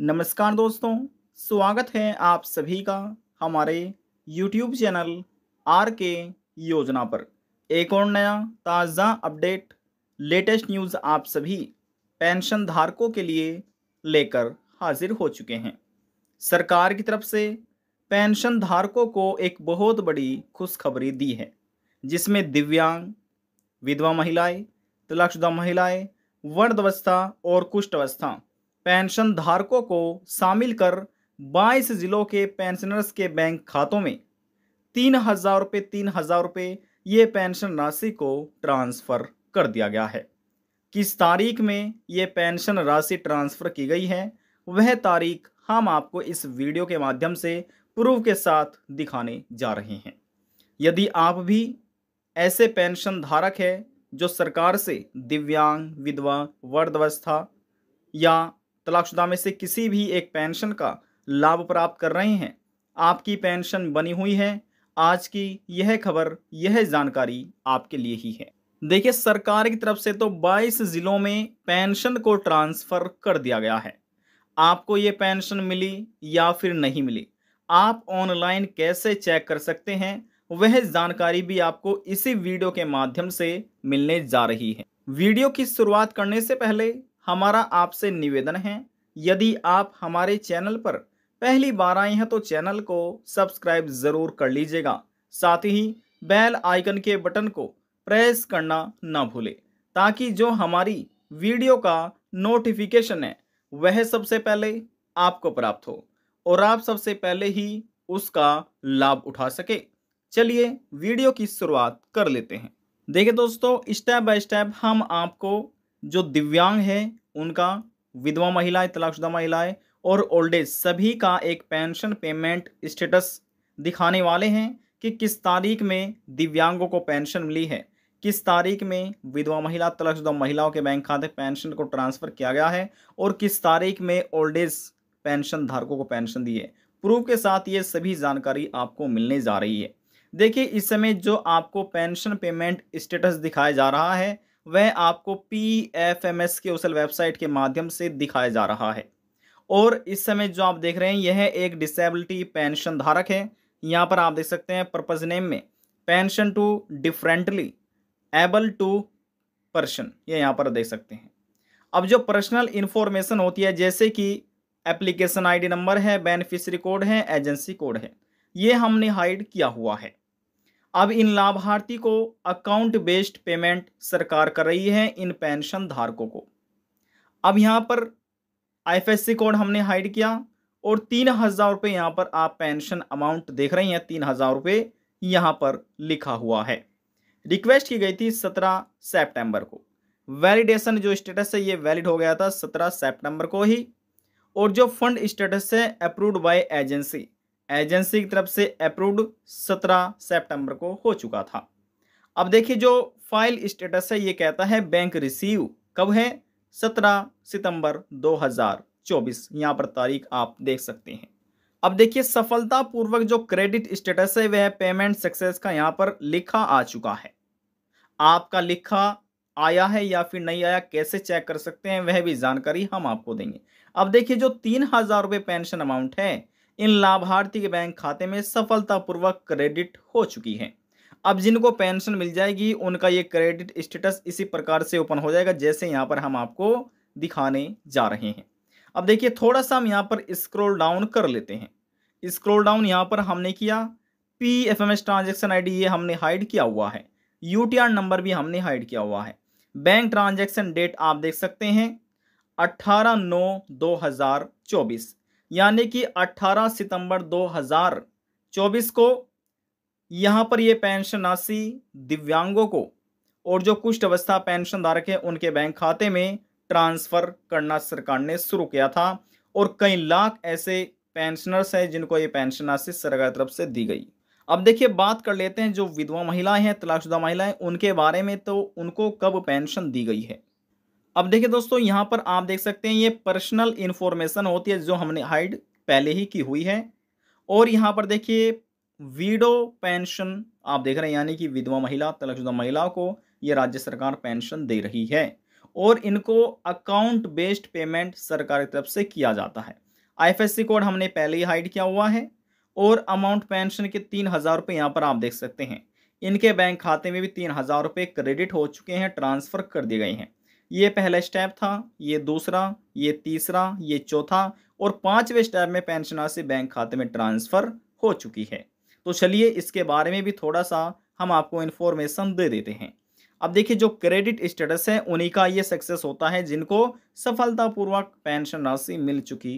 नमस्कार दोस्तों स्वागत है आप सभी का हमारे YouTube चैनल आर के योजना पर एक और नया ताज़ा अपडेट लेटेस्ट न्यूज़ आप सभी पेंशन धारकों के लिए लेकर हाजिर हो चुके हैं सरकार की तरफ से पेंशन धारकों को एक बहुत बड़ी खुशखबरी दी है जिसमें दिव्यांग विधवा महिलाएं तलाकशुदा महिलाएं वर्णवस्था और कुष्ठ अवस्था पेंशन धारकों को शामिल कर 22 जिलों के पेंशनर्स के बैंक खातों में तीन हज़ार रुपये तीन हज़ार रुपये ये पेंशन राशि को ट्रांसफ़र कर दिया गया है किस तारीख में ये पेंशन राशि ट्रांसफ़र की गई है वह तारीख हम आपको इस वीडियो के माध्यम से प्रूफ के साथ दिखाने जा रहे हैं यदि आप भी ऐसे पेंशन धारक है जो सरकार से दिव्यांग विधवा वर्धवस्था या तलाकशुदा में से किसी भी एक पेंशन का लाभ प्राप्त कर रहे हैं आपकी पेंशन बनी हुई है आज की यह खबर यह जानकारी आपके लिए ही है देखिए सरकार की तरफ से तो 22 जिलों में पेंशन को ट्रांसफ़र कर दिया गया है आपको ये पेंशन मिली या फिर नहीं मिली आप ऑनलाइन कैसे चेक कर सकते हैं वह जानकारी भी आपको इसी वीडियो के माध्यम से मिलने जा रही है वीडियो की शुरुआत करने से पहले हमारा आपसे निवेदन है यदि आप हमारे चैनल पर पहली बार आए हैं तो चैनल को सब्सक्राइब ज़रूर कर लीजिएगा साथ ही बेल आइकन के बटन को प्रेस करना ना भूलें ताकि जो हमारी वीडियो का नोटिफिकेशन है वह सबसे पहले आपको प्राप्त हो और आप सबसे पहले ही उसका लाभ उठा सके चलिए वीडियो की शुरुआत कर लेते हैं देखिए दोस्तों स्टेप बाय स्टेप हम आपको जो दिव्यांग है उनका विधवा महिलाएं तलाकशुदा महिलाएं और ओल्ड एज सभी का एक पेंशन पेमेंट स्टेटस दिखाने वाले हैं कि किस तारीख में दिव्यांगों को पेंशन मिली है किस तारीख में विधवा महिला तलाकशुदा महिलाओं के बैंक खाते पेंशन को ट्रांसफ़र किया गया है और किस तारीख में ओल्ड एज पेंशन धारकों को पेंशन दी है प्रूफ के साथ ये सभी जानकारी आपको मिलने जा रही है देखिए इस समय जो आपको पेंशन पेमेंट स्टेटस दिखाया जा रहा है वह आपको पी एफ एम एस के उसल वेबसाइट के माध्यम से दिखाया जा रहा है और इस समय जो आप देख रहे हैं यह एक डिसेबिलिटी पेंशन धारक है यहाँ पर आप देख सकते हैं पर्पज़ नेम में pension to differently able to person ये यहाँ पर देख सकते हैं अब जो पर्सनल इन्फॉर्मेशन होती है जैसे कि एप्लीकेशन आईडी नंबर है बेनिफिशरी कोड है एजेंसी कोड है ये हमने हाइड किया हुआ है अब इन लाभार्थी को अकाउंट बेस्ड पेमेंट सरकार कर रही है इन पेंशन धारकों को अब यहाँ पर आईएफएससी कोड हमने हाइड किया और तीन हज़ार रुपये यहाँ पर आप पेंशन अमाउंट देख रहे हैं तीन हज़ार रुपये यहाँ पर लिखा हुआ है रिक्वेस्ट की गई थी सत्रह सेप्टेम्बर को वैलिडेशन जो स्टेटस है ये वैलिड हो गया था सत्रह सेप्टेम्बर को ही और जो फंड स्टेटस है अप्रूव्ड बाय एजेंसी एजेंसी की तरफ से अप्रूव्ड सत्रह सितंबर को हो चुका था अब देखिए जो फाइल स्टेटस है ये कहता है बैंक रिसीव कब है सत्रह सितंबर 2024 यहाँ पर तारीख आप देख सकते हैं अब देखिए सफलतापूर्वक जो क्रेडिट स्टेटस है वह पेमेंट सक्सेस का यहाँ पर लिखा आ चुका है आपका लिखा आया है या फिर नहीं आया कैसे चेक कर सकते हैं वह भी जानकारी हम आपको देंगे अब देखिए जो तीन हजार रुपये पेंशन अमाउंट है इन लाभार्थी के बैंक खाते में सफलतापूर्वक क्रेडिट हो चुकी है अब जिनको पेंशन मिल जाएगी उनका ये क्रेडिट स्टेटस इसी प्रकार से ओपन हो जाएगा जैसे यहाँ पर हम आपको दिखाने जा रहे हैं अब देखिए थोड़ा सा हम यहाँ पर स्क्रोल डाउन कर लेते हैं स्क्रोल डाउन यहाँ पर हमने किया P F M S transaction I D ये हमने हाइड किया हुआ है यू टी आर नंबर भी हमने हाइड किया हुआ है बैंक ट्रांजेक्शन डेट आप देख सकते हैं अट्ठारह नौ दो हज़ार चौबीस यानी कि 18 सितंबर 2024 को यहाँ पर ये पेंशन राशि दिव्यांगों को और जो कुष्ठ अवस्था पेंशन धारक है उनके बैंक खाते में ट्रांसफ़र करना सरकार ने शुरू किया था और कई लाख ऐसे पेंशनर्स हैं जिनको ये पेंशन राशि सरकार तरफ से दी गई अब देखिए बात कर लेते हैं जो विधवा महिलाएं हैं तलाकशुदा महिलाएं उनके बारे में तो उनको कब पेंशन दी गई है अब देखिए दोस्तों यहाँ पर आप देख सकते हैं ये पर्सनल इन्फॉर्मेशन होती है जो हमने हाइड पहले ही की हुई है और यहाँ पर देखिए वीडो पेंशन आप देख रहे हैं यानी कि विधवा महिला तलकशुदा महिला को ये राज्य सरकार पेंशन दे रही है और इनको अकाउंट बेस्ड पेमेंट सरकार की तरफ से किया जाता है आईएफएससी कोड हमने पहले ही हाइड किया हुआ है और अमाउंट पेंशन के तीन हज़ार रुपये यहाँ पर आप देख सकते हैं इनके बैंक खाते में भी तीन हज़ार रुपये क्रेडिट हो चुके हैं ट्रांसफ़र कर दिए गए हैं ये पहला स्टेप था ये दूसरा ये तीसरा ये चौथा और पांचवें स्टेप में पेंशनर से बैंक खाते में ट्रांसफ़र हो चुकी है तो चलिए इसके बारे में भी थोड़ा सा हम आपको इन्फॉर्मेशन दे देते हैं अब देखिए जो क्रेडिट स्टेटस है उन्हीं का ये सक्सेस होता है जिनको सफलतापूर्वक पेंशन राशि मिल चुकी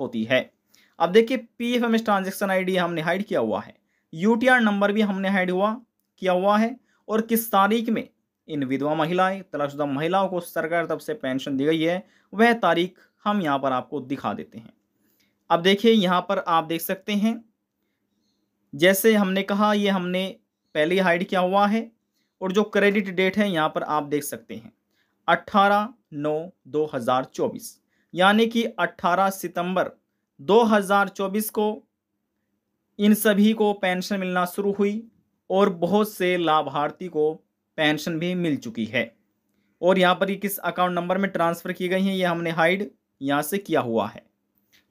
होती है अब देखिए P F M S transaction I D हमने हाइड किया हुआ है यू टी आर नंबर भी हमने हाइड हुआ किया हुआ है और किस तारीख में इन विधवा महिलाएं तलाकशुदा महिलाओं को सरकार तरफ से पेंशन दी गई है वह तारीख हम यहाँ पर आपको दिखा देते हैं अब देखिए यहाँ पर आप देख सकते हैं जैसे हमने कहा ये हमने पहले हाइड किया हुआ है और जो क्रेडिट डेट है यहाँ पर आप देख सकते हैं 18 नौ 2024 यानी कि 18 सितंबर 2024 को इन सभी को पेंशन मिलना शुरू हुई और बहुत से लाभार्थी को पेंशन भी मिल चुकी है और यहाँ पर ये किस अकाउंट नंबर में ट्रांसफ़र की गई हैं ये हमने हाइड यहाँ से किया हुआ है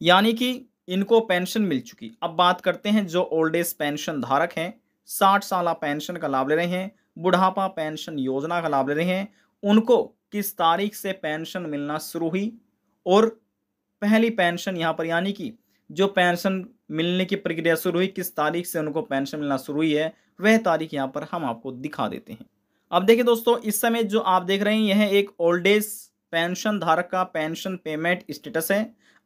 यानी कि इनको पेंशन मिल चुकी अब बात करते हैं जो ओल्ड एज पेंशन धारक हैं साठ साल पेंशन का लाभ ले रहे हैं बुढ़ापा पेंशन योजना का लाभ ले रहे हैं उनको किस तारीख से पेंशन मिलना शुरू हुई और पहली पेंशन यहाँ पर यानी कि जो पेंशन मिलने की प्रक्रिया शुरू हुई किस तारीख से उनको पेंशन मिलना शुरू हुई है वह तारीख यहाँ पर हम आपको दिखा देते हैं अब देखिए दोस्तों इस समय जो आप देख रहे हैं यह एक ओल्ड एज पेंशन धारक का पेंशन पेमेंट स्टेटस है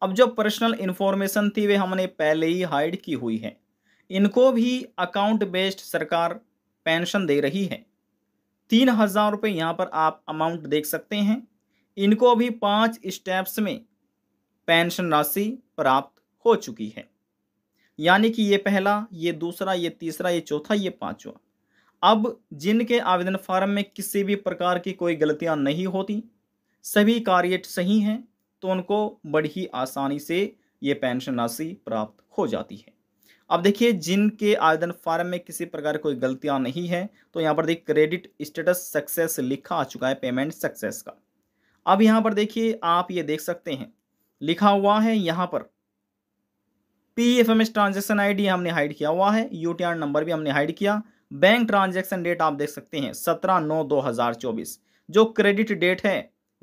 अब जो पर्सनल इन्फॉर्मेशन थी वे हमने पहले ही हाइड की हुई है इनको भी अकाउंट बेस्ड सरकार पेंशन दे रही है तीन हज़ार रुपये यहाँ पर आप अमाउंट देख सकते हैं इनको भी पांच स्टेप्स में पेंशन राशि प्राप्त हो चुकी है यानी कि ये पहला ये दूसरा ये तीसरा ये चौथा ये पाँचवा अब जिनके आवेदन फार्म में किसी भी प्रकार की कोई गलतियां नहीं होती सभी कार्य सही हैं तो उनको बड़ी ही आसानी से ये पेंशन राशि प्राप्त हो जाती है अब देखिए जिनके आवेदन फार्म में किसी प्रकार कोई गलतियां नहीं है तो यहाँ पर देखिए क्रेडिट स्टेटस सक्सेस लिखा आ चुका है पेमेंट सक्सेस का अब यहाँ पर देखिए आप ये देख सकते हैं लिखा हुआ है यहाँ पर P F M S transaction I D हमने हाइड किया हुआ है यू टी आर नंबर भी हमने हाइड किया बैंक ट्रांजैक्शन डेट आप देख सकते हैं सत्रह नौ दो हजार चौबीस जो क्रेडिट डेट है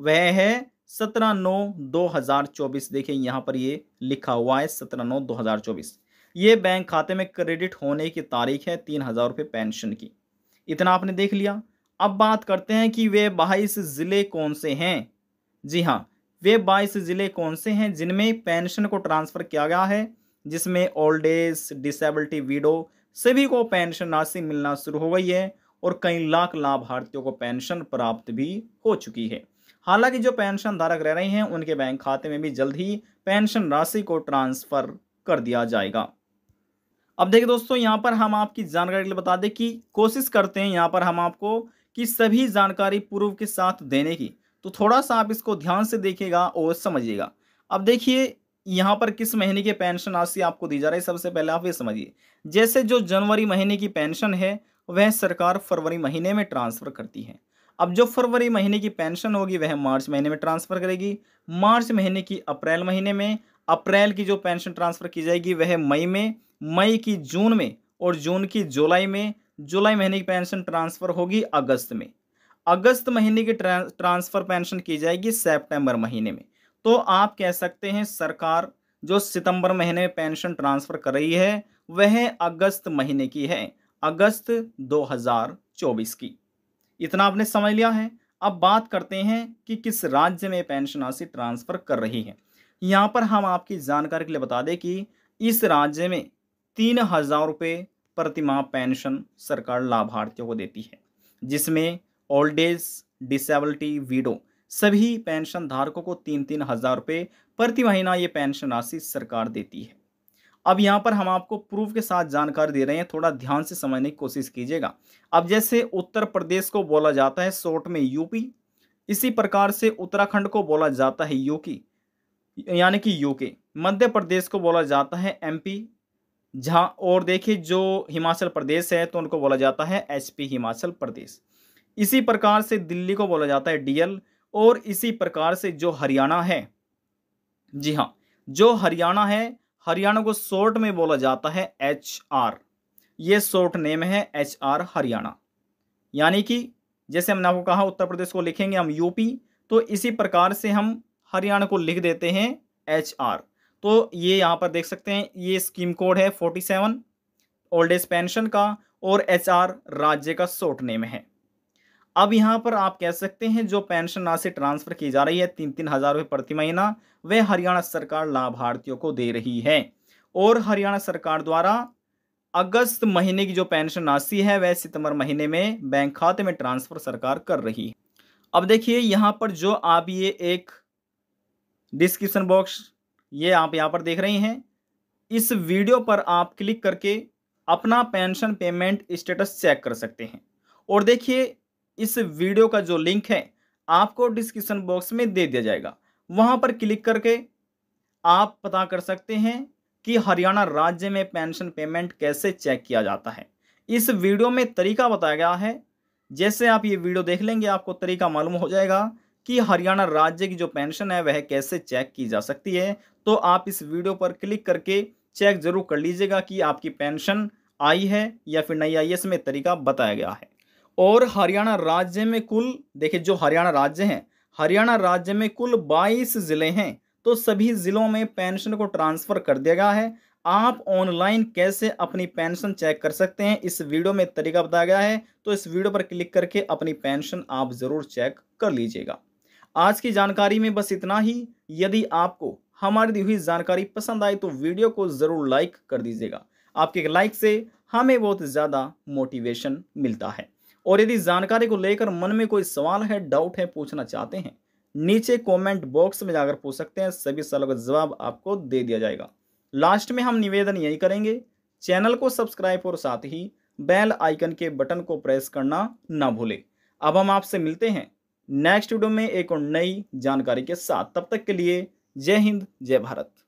वह है सत्रह नौ दो हजार चौबीस देखिए यहाँ पर ये लिखा हुआ है सत्रह नौ दो हजार चौबीस ये बैंक खाते में क्रेडिट होने की तारीख है तीन हजार रुपये पेंशन की इतना आपने देख लिया अब बात करते हैं कि वे बाईस ज़िले कौन से हैं जी हाँ वे बाईस ज़िले कौन से हैं जिनमें पेंशन को ट्रांसफ़र किया गया है जिसमें ओल्ड एज डिसेबिलिटी वीडो सभी को पेंशन राशि मिलना शुरू हो गई है और कई लाख लाभार्थियों को पेंशन प्राप्त भी हो चुकी है हालांकि जो पेंशन धारक रह रहे हैं उनके बैंक खाते में भी जल्द ही पेंशन राशि को ट्रांसफर कर दिया जाएगा अब देखिए दोस्तों यहाँ पर हम आपकी जानकारी के लिए बता दें कि कोशिश करते हैं यहाँ पर हम आपको कि सभी जानकारी पूर्व के साथ देने की तो थोड़ा सा आप इसको ध्यान से देखिएगा और समझिएगा अब देखिए यहाँ पर किस महीने की पेंशन राशि आपको दी जा रही है सबसे पहले आप ये समझिए जैसे जो जनवरी महीने की पेंशन है वह सरकार फरवरी महीने में ट्रांसफ़र करती है अब जो फरवरी महीने की पेंशन होगी वह मार्च महीने में ट्रांसफ़र करेगी मार्च महीने की अप्रैल महीने में अप्रैल की जो पेंशन ट्रांसफ़र की जाएगी वह मई में मई की जून में और जून की जुलाई में जुलाई महीने की पेंशन ट्रांसफ़र होगी अगस्त में अगस्त महीने की ट्रांसफ़र पेंशन की जाएगी सेप्टेम्बर महीने में तो आप कह सकते हैं सरकार जो सितंबर महीने में पेंशन ट्रांसफ़र कर रही है वह अगस्त महीने की है अगस्त 2024 की इतना आपने समझ लिया है अब बात करते हैं कि किस राज्य में पेंशन राशि ट्रांसफ़र कर रही है यहाँ पर हम आपकी जानकारी के लिए बता दें कि इस राज्य में तीन हज़ार रुपये प्रतिमाह पेंशन सरकार लाभार्थियों को देती है जिसमें ओल्ड एज डिसेबिलिटी वीडो सभी पेंशन धारकों को तीन तीन हज़ार रुपये प्रति महीना ये पेंशन राशि सरकार देती है अब यहाँ पर हम आपको प्रूफ के साथ जानकारी दे रहे हैं थोड़ा ध्यान से समझने की कोशिश कीजिएगा अब जैसे उत्तर प्रदेश को बोला जाता है शॉर्ट में यूपी इसी प्रकार से उत्तराखंड को बोला जाता है यूकी यानी कि यूके मध्य प्रदेश को बोला जाता है एमपी जहाँ और देखिए जो हिमाचल प्रदेश है तो उनको बोला जाता है एचपी हिमाचल प्रदेश इसी प्रकार से दिल्ली को बोला जाता है डीएल और इसी प्रकार से जो हरियाणा है जी हाँ जो हरियाणा है हरियाणा को शॉर्ट में बोला जाता है एच आर ये शॉर्ट नेम है एच आर हरियाणा यानी कि जैसे हमने आपको कहा उत्तर प्रदेश को लिखेंगे हम यूपी तो इसी प्रकार से हम हरियाणा को लिख देते हैं एच आर तो ये यहाँ पर देख सकते हैं ये स्कीम कोड है forty seven old age pension का और एच आर राज्य का शॉर्ट नेम है अब यहाँ पर आप कह सकते हैं जो पेंशन राशि ट्रांसफर की जा रही है तीन तीन हजार रुपये प्रति महीना वह हरियाणा सरकार लाभार्थियों को दे रही है और हरियाणा सरकार द्वारा अगस्त महीने की जो पेंशन राशि है वह सितंबर महीने में बैंक खाते में ट्रांसफर सरकार कर रही है अब देखिए यहाँ पर जो आप ये एक डिस्क्रिप्शन बॉक्स ये आप यहाँ पर देख रहे हैं इस वीडियो पर आप क्लिक करके अपना पेंशन पेमेंट स्टेटस चेक कर सकते हैं और देखिए इस वीडियो का जो लिंक है आपको डिस्क्रिप्शन बॉक्स में दे दिया जाएगा वहां पर क्लिक करके आप पता कर सकते हैं कि हरियाणा राज्य में पेंशन पेमेंट कैसे चेक किया जाता है इस वीडियो में तरीका बताया गया है जैसे आप ये वीडियो देख लेंगे आपको तरीका मालूम हो जाएगा कि हरियाणा राज्य की जो पेंशन है वह कैसे चेक की जा सकती है तो आप इस वीडियो पर क्लिक करके चेक जरूर कर लीजिएगा कि आपकी पेंशन आई है या फिर नहीं आई है इसमें तरीका बताया गया है और हरियाणा राज्य में कुल देखिए जो हरियाणा राज्य है हरियाणा राज्य में कुल 22 जिले हैं तो सभी जिलों में पेंशन को ट्रांसफर कर दिया गया है आप ऑनलाइन कैसे अपनी पेंशन चेक कर सकते हैं इस वीडियो में तरीका बताया गया है तो इस वीडियो पर क्लिक करके अपनी पेंशन आप ज़रूर चेक कर लीजिएगा आज की जानकारी में बस इतना ही यदि आपको हमारी दी हुई जानकारी पसंद आए तो वीडियो को ज़रूर लाइक कर दीजिएगा आपके लाइक से हमें बहुत ज़्यादा मोटिवेशन मिलता है और यदि जानकारी को लेकर मन में कोई सवाल है डाउट है पूछना चाहते हैं नीचे कमेंट बॉक्स में जाकर पूछ सकते हैं सभी सवालों का जवाब आपको दे दिया जाएगा लास्ट में हम निवेदन यही करेंगे चैनल को सब्सक्राइब और साथ ही बेल आइकन के बटन को प्रेस करना ना भूलें अब हम आपसे मिलते हैं नेक्स्ट वीडियो में एक और नई जानकारी के साथ तब तक के लिए जय हिंद जय भारत